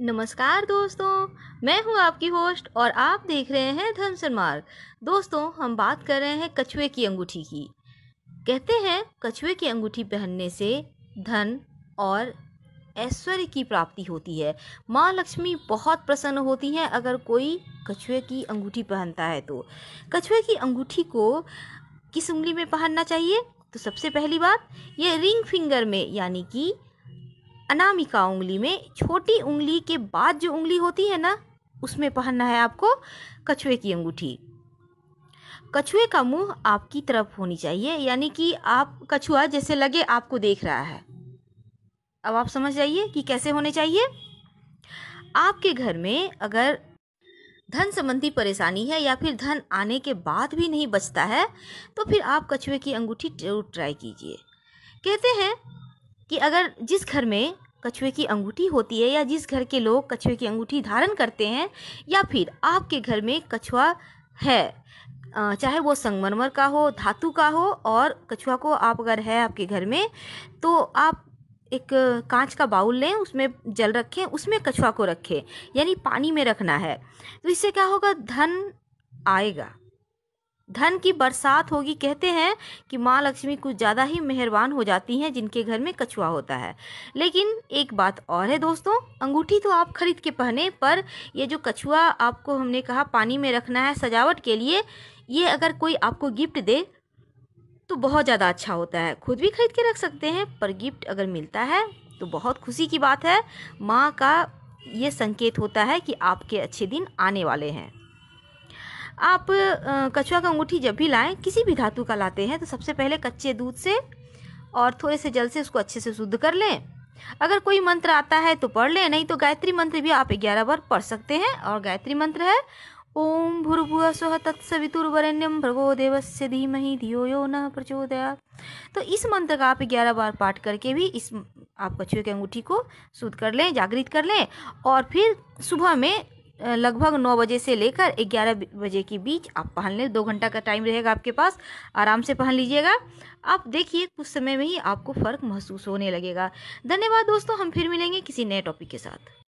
नमस्कार दोस्तों मैं हूं आपकी होस्ट और आप देख रहे हैं धन मार्ग दोस्तों हम बात कर रहे हैं कछुए की अंगूठी की कहते हैं कछुए की अंगूठी पहनने से धन और ऐश्वर्य की प्राप्ति होती है माँ लक्ष्मी बहुत प्रसन्न होती हैं अगर कोई कछुए की अंगूठी पहनता है तो कछुए की अंगूठी को किस उंगली में पहनना चाहिए तो सबसे पहली बात ये रिंग फिंगर में यानी कि अनामिका उंगली में छोटी उंगली के बाद जो उंगली होती है ना उसमें पहनना है आपको कछुए की अंगूठी कछुए का मुंह आपकी तरफ होनी चाहिए यानी कि आप कछुआ जैसे लगे आपको देख रहा है अब आप समझ जाइए कि कैसे होने चाहिए आपके घर में अगर धन संबंधी परेशानी है या फिर धन आने के बाद भी नहीं बचता है तो फिर आप कछुए की अंगूठी जरूर ट्राई कीजिए कहते हैं कि अगर जिस घर में कछुए की अंगूठी होती है या जिस घर के लोग कछुए की अंगूठी धारण करते हैं या फिर आपके घर में कछुआ है चाहे वो संगमरमर का हो धातु का हो और कछुआ को आप अगर है आपके घर में तो आप एक कांच का बाउल लें उसमें जल रखें उसमें कछुआ को रखें यानी पानी में रखना है तो इससे क्या होगा धन आएगा धन की बरसात होगी कहते हैं कि माँ लक्ष्मी कुछ ज़्यादा ही मेहरबान हो जाती हैं जिनके घर में कछुआ होता है लेकिन एक बात और है दोस्तों अंगूठी तो आप खरीद के पहने पर यह जो कछुआ आपको हमने कहा पानी में रखना है सजावट के लिए ये अगर कोई आपको गिफ्ट दे तो बहुत ज़्यादा अच्छा होता है खुद भी खरीद के रख सकते हैं पर गिफ्ट अगर मिलता है तो बहुत खुशी की बात है माँ का ये संकेत होता है कि आपके अच्छे दिन आने वाले हैं आप कछुआ का अंगूठी जब भी लाएं किसी भी धातु का लाते हैं तो सबसे पहले कच्चे दूध से और थोड़े से जल से उसको अच्छे से शुद्ध कर लें अगर कोई मंत्र आता है तो पढ़ लें नहीं तो गायत्री मंत्र भी आप ग्यारह बार पढ़ सकते हैं और गायत्री मंत्र है ओम भूर्भुव स्व तत्सवितुर्वरण्यम भ्रगो देवस्य धीमहि धियो यो न प्रचोदया तो इस मंत्र का आप ग्यारह बार पाठ करके भी इस आप कछुए के अंगूठी को शुद्ध कर लें जागृत कर लें और फिर सुबह में लगभग नौ बजे से लेकर ग्यारह बजे के बीच आप पहन लें दो घंटा का टाइम रहेगा आपके पास आराम से पहन लीजिएगा आप देखिए कुछ समय में ही आपको फ़र्क महसूस होने लगेगा धन्यवाद दोस्तों हम फिर मिलेंगे किसी नए टॉपिक के साथ